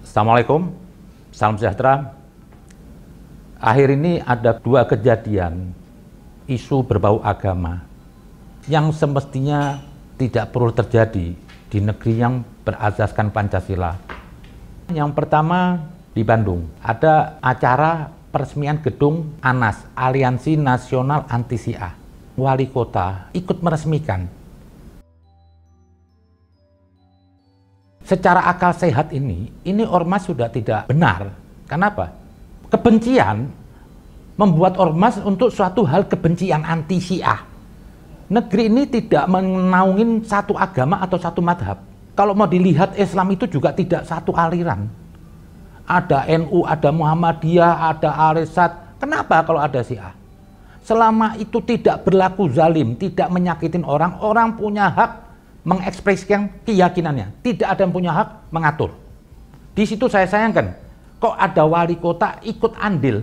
Assalamualaikum, salam sejahtera. Akhir ini ada dua kejadian isu berbau agama yang semestinya tidak perlu terjadi di negeri yang berazaskan Pancasila. Yang pertama di Bandung, ada acara peresmian gedung ANAS, Aliansi Nasional Anti Wali kota ikut meresmikan secara akal sehat ini, ini ormas sudah tidak benar. Kenapa? Kebencian membuat ormas untuk suatu hal kebencian anti Syiah. Negeri ini tidak menaungin satu agama atau satu madhab. Kalau mau dilihat Islam itu juga tidak satu aliran. Ada NU, ada Muhammadiyah, ada al Kenapa kalau ada Syiah? Selama itu tidak berlaku zalim, tidak menyakitin orang, orang punya hak mengekspresikan keyakinannya. Tidak ada yang punya hak mengatur. Di situ saya sayangkan, kok ada wali kota ikut andil.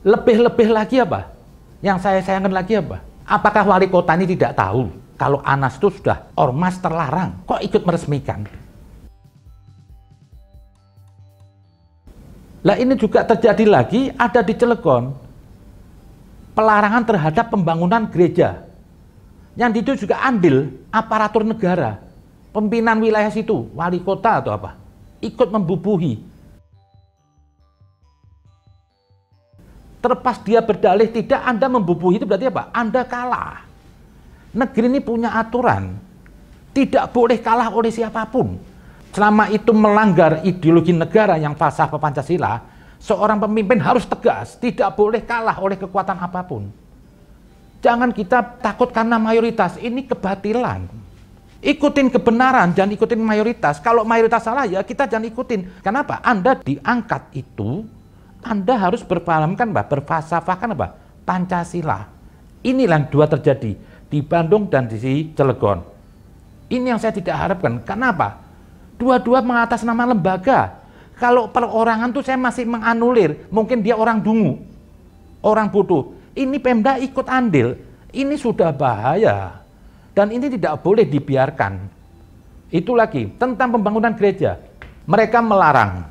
Lebih-lebih lagi apa? Yang saya sayangkan lagi apa? Apakah wali kota ini tidak tahu kalau Anas itu sudah ormas terlarang? Kok ikut meresmikan? Lah ini juga terjadi lagi ada di Cilegon. Pelarangan terhadap pembangunan gereja yang itu juga andil aparatur negara, pimpinan wilayah situ, wali kota atau apa, ikut membubuhi. Terlepas dia berdalih tidak, Anda membubuhi itu berarti apa? Anda kalah. Negeri ini punya aturan, tidak boleh kalah oleh siapapun. Selama itu melanggar ideologi negara yang falsafah Pancasila, seorang pemimpin harus tegas, tidak boleh kalah oleh kekuatan apapun. Jangan kita takut karena mayoritas, ini kebatilan. Ikutin kebenaran, dan ikutin mayoritas. Kalau mayoritas salah ya kita jangan ikutin. Kenapa? Anda diangkat itu, Anda harus berpahamkan, Mbak, berfasafahkan apa? Pancasila. Inilah yang dua terjadi di Bandung dan di Cilegon. Ini yang saya tidak harapkan. Kenapa? Dua-dua mengatas nama lembaga. Kalau perorangan tuh saya masih menganulir. Mungkin dia orang dungu, orang bodoh. Ini Pemda ikut andil, ini sudah bahaya. Dan ini tidak boleh dibiarkan. Itu lagi, tentang pembangunan gereja. Mereka melarang.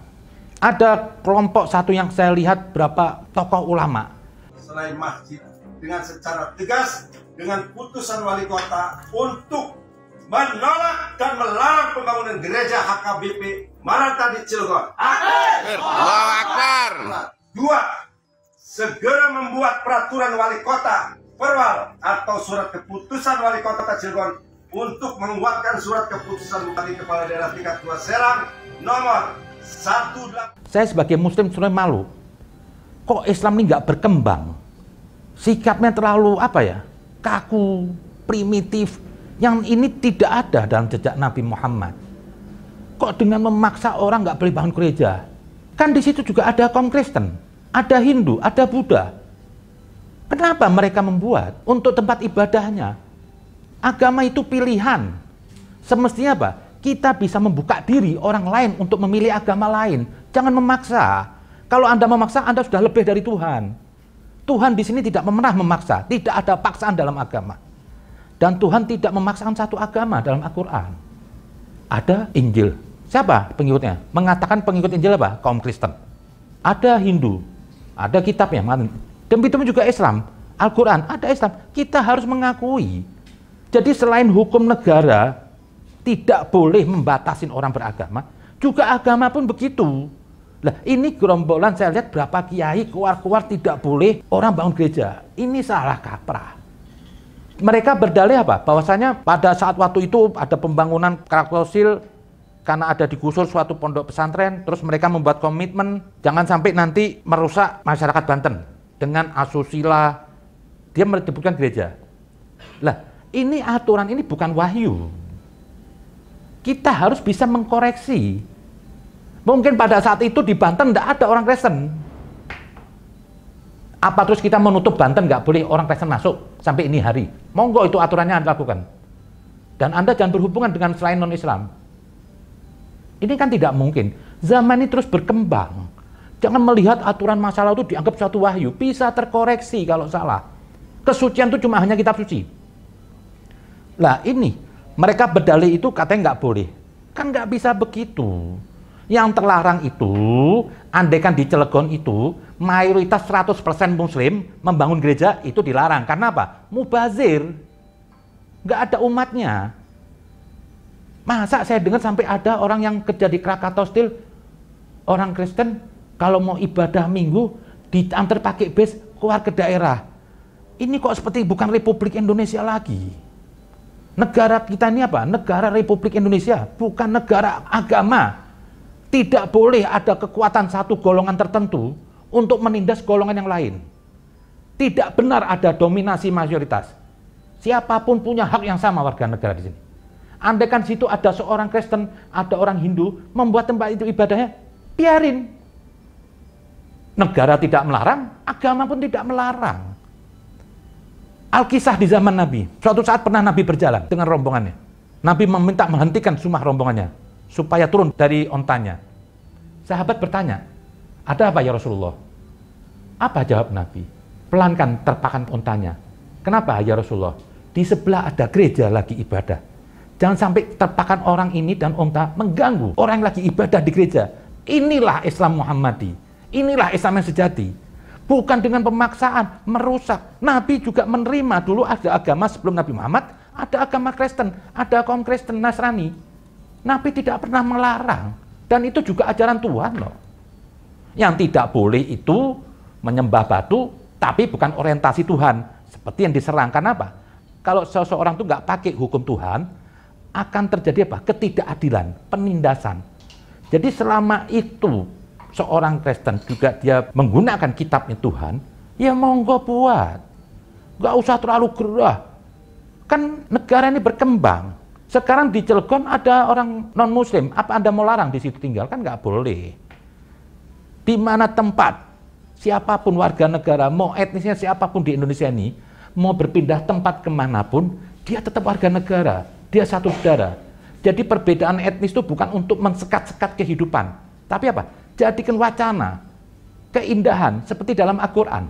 Ada kelompok satu yang saya lihat berapa tokoh ulama. Selain masjid, dengan secara tegas, dengan putusan wali kota untuk menolak dan melarang pembangunan gereja HKBP Maranta di Cilegon. Akbar. Akbar. Dua, segera membuat peraturan wali kota perwal atau surat keputusan wali kota Cirebon untuk menguatkan surat keputusan bupati kepala daerah tingkat 2 Serang nomor 18. Saya sebagai muslim sebenarnya malu. Kok Islam ini nggak berkembang? Sikapnya terlalu apa ya? Kaku, primitif. Yang ini tidak ada dalam jejak Nabi Muhammad. Kok dengan memaksa orang nggak beli bangun gereja? Kan di situ juga ada kaum Kristen ada Hindu, ada Buddha. Kenapa mereka membuat? Untuk tempat ibadahnya. Agama itu pilihan. Semestinya apa? Kita bisa membuka diri orang lain untuk memilih agama lain. Jangan memaksa. Kalau Anda memaksa, Anda sudah lebih dari Tuhan. Tuhan di sini tidak pernah memaksa. Tidak ada paksaan dalam agama. Dan Tuhan tidak memaksakan satu agama dalam Al-Quran. Ada Injil. Siapa pengikutnya? Mengatakan pengikut Injil apa? Kaum Kristen. Ada Hindu, ada kitabnya. Dan begitu juga Islam, Al-Quran, ada Islam. Kita harus mengakui. Jadi selain hukum negara, tidak boleh membatasi orang beragama, juga agama pun begitu. Lah ini gerombolan saya lihat berapa kiai keluar-keluar tidak boleh orang bangun gereja. Ini salah kaprah. Mereka berdalih apa? Bahwasanya pada saat waktu itu ada pembangunan Krakausil karena ada digusur suatu pondok pesantren, terus mereka membuat komitmen jangan sampai nanti merusak masyarakat Banten dengan asusila dia menyebutkan gereja. Lah, ini aturan ini bukan wahyu. Kita harus bisa mengkoreksi. Mungkin pada saat itu di Banten tidak ada orang Kristen. Apa terus kita menutup Banten nggak boleh orang Kristen masuk sampai ini hari? Monggo itu aturannya Anda lakukan. Dan Anda jangan berhubungan dengan selain non-Islam ini kan tidak mungkin. Zaman ini terus berkembang. Jangan melihat aturan masalah itu dianggap suatu wahyu. Bisa terkoreksi kalau salah. Kesucian itu cuma hanya kitab suci. Lah ini, mereka berdalih itu katanya nggak boleh. Kan nggak bisa begitu. Yang terlarang itu, andaikan di Cilegon itu, mayoritas 100% muslim membangun gereja itu dilarang. Karena apa? Mubazir. Nggak ada umatnya. Masa saya dengar sampai ada orang yang kerja di Krakatau Steel, orang Kristen, kalau mau ibadah minggu, diantar pakai bus keluar ke daerah. Ini kok seperti bukan Republik Indonesia lagi. Negara kita ini apa? Negara Republik Indonesia, bukan negara agama. Tidak boleh ada kekuatan satu golongan tertentu untuk menindas golongan yang lain. Tidak benar ada dominasi mayoritas. Siapapun punya hak yang sama warga negara di sini. Andaikan situ ada seorang Kristen, ada orang Hindu, membuat tempat itu ibadahnya, biarin. Negara tidak melarang, agama pun tidak melarang. Alkisah di zaman Nabi, suatu saat pernah Nabi berjalan dengan rombongannya. Nabi meminta menghentikan sumah rombongannya, supaya turun dari ontanya. Sahabat bertanya, ada apa ya Rasulullah? Apa jawab Nabi? Pelankan terpakan ontanya. Kenapa ya Rasulullah? Di sebelah ada gereja lagi ibadah Jangan sampai terpakan orang ini dan onta mengganggu orang yang lagi ibadah di gereja. Inilah Islam Muhammadi. Inilah Islam yang sejati. Bukan dengan pemaksaan, merusak. Nabi juga menerima dulu ada agama sebelum Nabi Muhammad, ada agama Kristen, ada kaum Kristen Nasrani. Nabi tidak pernah melarang. Dan itu juga ajaran Tuhan loh. Yang tidak boleh itu menyembah batu, tapi bukan orientasi Tuhan. Seperti yang diserangkan apa? Kalau seseorang itu nggak pakai hukum Tuhan, akan terjadi apa? Ketidakadilan, penindasan. Jadi selama itu seorang Kristen juga dia menggunakan kitabnya Tuhan, ya monggo buat. Gak usah terlalu gerah. Kan negara ini berkembang. Sekarang di Cilegon ada orang non-muslim. Apa Anda mau larang di situ tinggal? Kan gak boleh. Di mana tempat, siapapun warga negara, mau etnisnya siapapun di Indonesia ini, mau berpindah tempat kemanapun, dia tetap warga negara dia satu saudara. Jadi perbedaan etnis itu bukan untuk mensekat-sekat kehidupan. Tapi apa? Jadikan wacana, keindahan seperti dalam Al-Quran.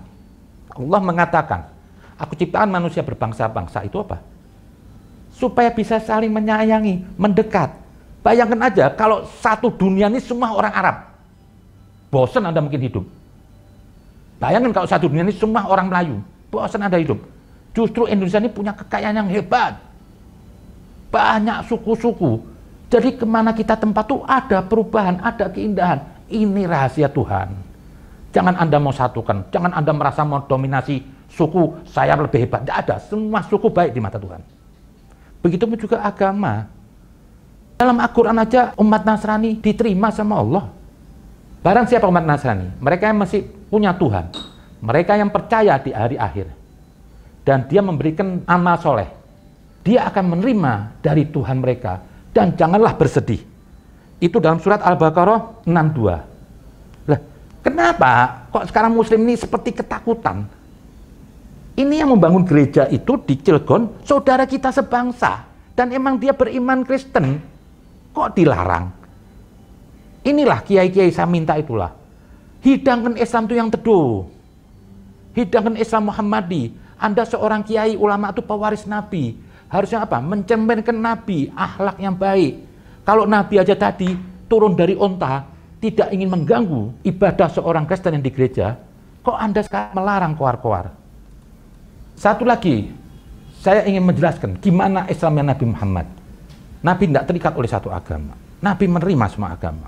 Allah mengatakan, aku ciptaan manusia berbangsa-bangsa itu apa? Supaya bisa saling menyayangi, mendekat. Bayangkan aja kalau satu dunia ini semua orang Arab. Bosan Anda mungkin hidup. Bayangkan kalau satu dunia ini semua orang Melayu. Bosan Anda hidup. Justru Indonesia ini punya kekayaan yang hebat banyak suku-suku. Jadi kemana kita tempat tuh ada perubahan, ada keindahan. Ini rahasia Tuhan. Jangan Anda mau satukan, jangan Anda merasa mau dominasi suku, saya lebih hebat. Tidak ada, semua suku baik di mata Tuhan. begitu pun juga agama. Dalam Al-Quran aja umat Nasrani diterima sama Allah. Barang siapa umat Nasrani? Mereka yang masih punya Tuhan. Mereka yang percaya di hari akhir. Dan dia memberikan amal soleh dia akan menerima dari Tuhan mereka dan janganlah bersedih. Itu dalam surat Al-Baqarah 62. Lah, kenapa kok sekarang muslim ini seperti ketakutan? Ini yang membangun gereja itu di Cilegon, saudara kita sebangsa dan emang dia beriman Kristen. Kok dilarang? Inilah kiai-kiai saya minta itulah. Hidangkan Islam itu yang teduh. Hidangkan Islam Muhammadi. Anda seorang kiai ulama itu pewaris Nabi harusnya apa? Mencerminkan Nabi, akhlak yang baik. Kalau Nabi aja tadi turun dari onta, tidak ingin mengganggu ibadah seorang Kristen yang di gereja, kok Anda sekarang melarang koar-koar? Satu lagi, saya ingin menjelaskan gimana Islamnya Nabi Muhammad. Nabi tidak terikat oleh satu agama. Nabi menerima semua agama.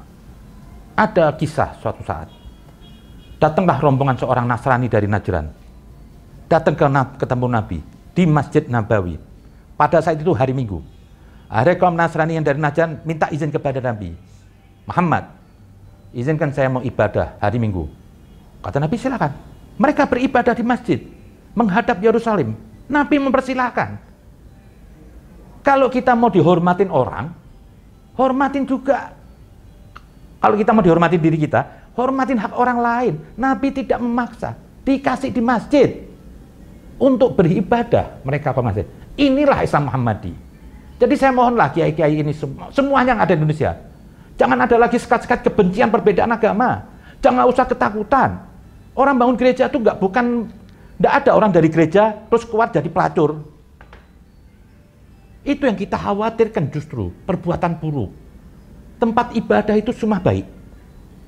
Ada kisah suatu saat. Datanglah rombongan seorang Nasrani dari Najran. Datang ke ketemu Nabi di Masjid Nabawi. Pada saat itu hari Minggu. Akhirnya kaum Nasrani yang dari Najran minta izin kepada Nabi. Muhammad, izinkan saya mau ibadah hari Minggu. Kata Nabi silakan. Mereka beribadah di masjid, menghadap Yerusalem. Nabi mempersilahkan. Kalau kita mau dihormatin orang, hormatin juga. Kalau kita mau dihormatin diri kita, hormatin hak orang lain. Nabi tidak memaksa, dikasih di masjid untuk beribadah mereka apa masjid. Inilah Islam Muhammadi. Jadi saya mohonlah kiai-kiai ini semua, semuanya yang ada di Indonesia. Jangan ada lagi sekat-sekat kebencian perbedaan agama. Jangan usah ketakutan. Orang bangun gereja itu enggak bukan nggak ada orang dari gereja terus keluar jadi pelacur. Itu yang kita khawatirkan justru perbuatan buruk. Tempat ibadah itu semua baik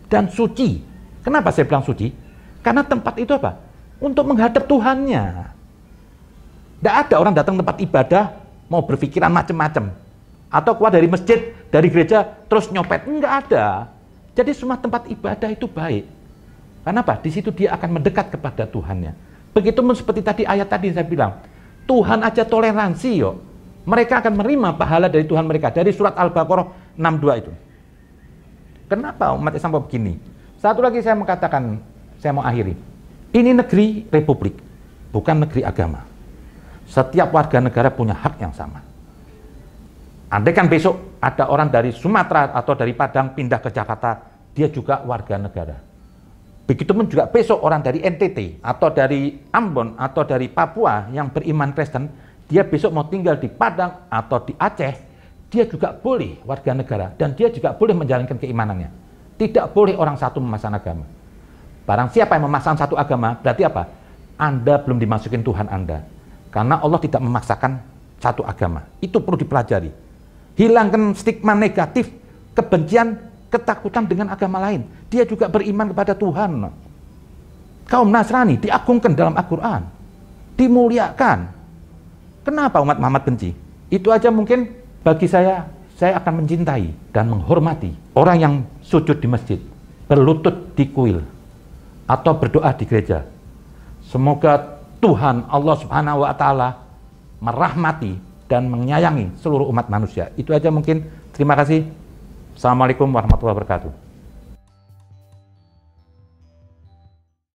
dan suci. Kenapa saya bilang suci? Karena tempat itu apa? Untuk menghadap Tuhannya. Tidak ada orang datang tempat ibadah mau berpikiran macam-macam. Atau keluar dari masjid, dari gereja, terus nyopet. Enggak ada. Jadi semua tempat ibadah itu baik. Karena apa? Di situ dia akan mendekat kepada Tuhannya. Begitu seperti tadi ayat tadi saya bilang, Tuhan aja toleransi yo. Mereka akan menerima pahala dari Tuhan mereka. Dari surat Al-Baqarah 62 itu. Kenapa umat Islam begini? Satu lagi saya mengatakan, saya mau akhiri. Ini negeri republik, bukan negeri agama. Setiap warga negara punya hak yang sama. kan besok ada orang dari Sumatera atau dari Padang pindah ke Jakarta, dia juga warga negara. Begitupun juga besok orang dari NTT atau dari Ambon atau dari Papua yang beriman Kristen, dia besok mau tinggal di Padang atau di Aceh, dia juga boleh warga negara dan dia juga boleh menjalankan keimanannya. Tidak boleh orang satu memasang agama. Barang siapa yang memasang satu agama, berarti apa? Anda belum dimasukin Tuhan Anda. Karena Allah tidak memaksakan satu agama. Itu perlu dipelajari. Hilangkan stigma negatif, kebencian, ketakutan dengan agama lain. Dia juga beriman kepada Tuhan. Kaum Nasrani diagungkan dalam Al-Quran. Dimuliakan. Kenapa umat Muhammad benci? Itu aja mungkin bagi saya, saya akan mencintai dan menghormati orang yang sujud di masjid, berlutut di kuil, atau berdoa di gereja. Semoga Tuhan Allah Subhanahu wa taala merahmati dan menyayangi seluruh umat manusia. Itu aja mungkin. Terima kasih. Assalamualaikum warahmatullahi wabarakatuh.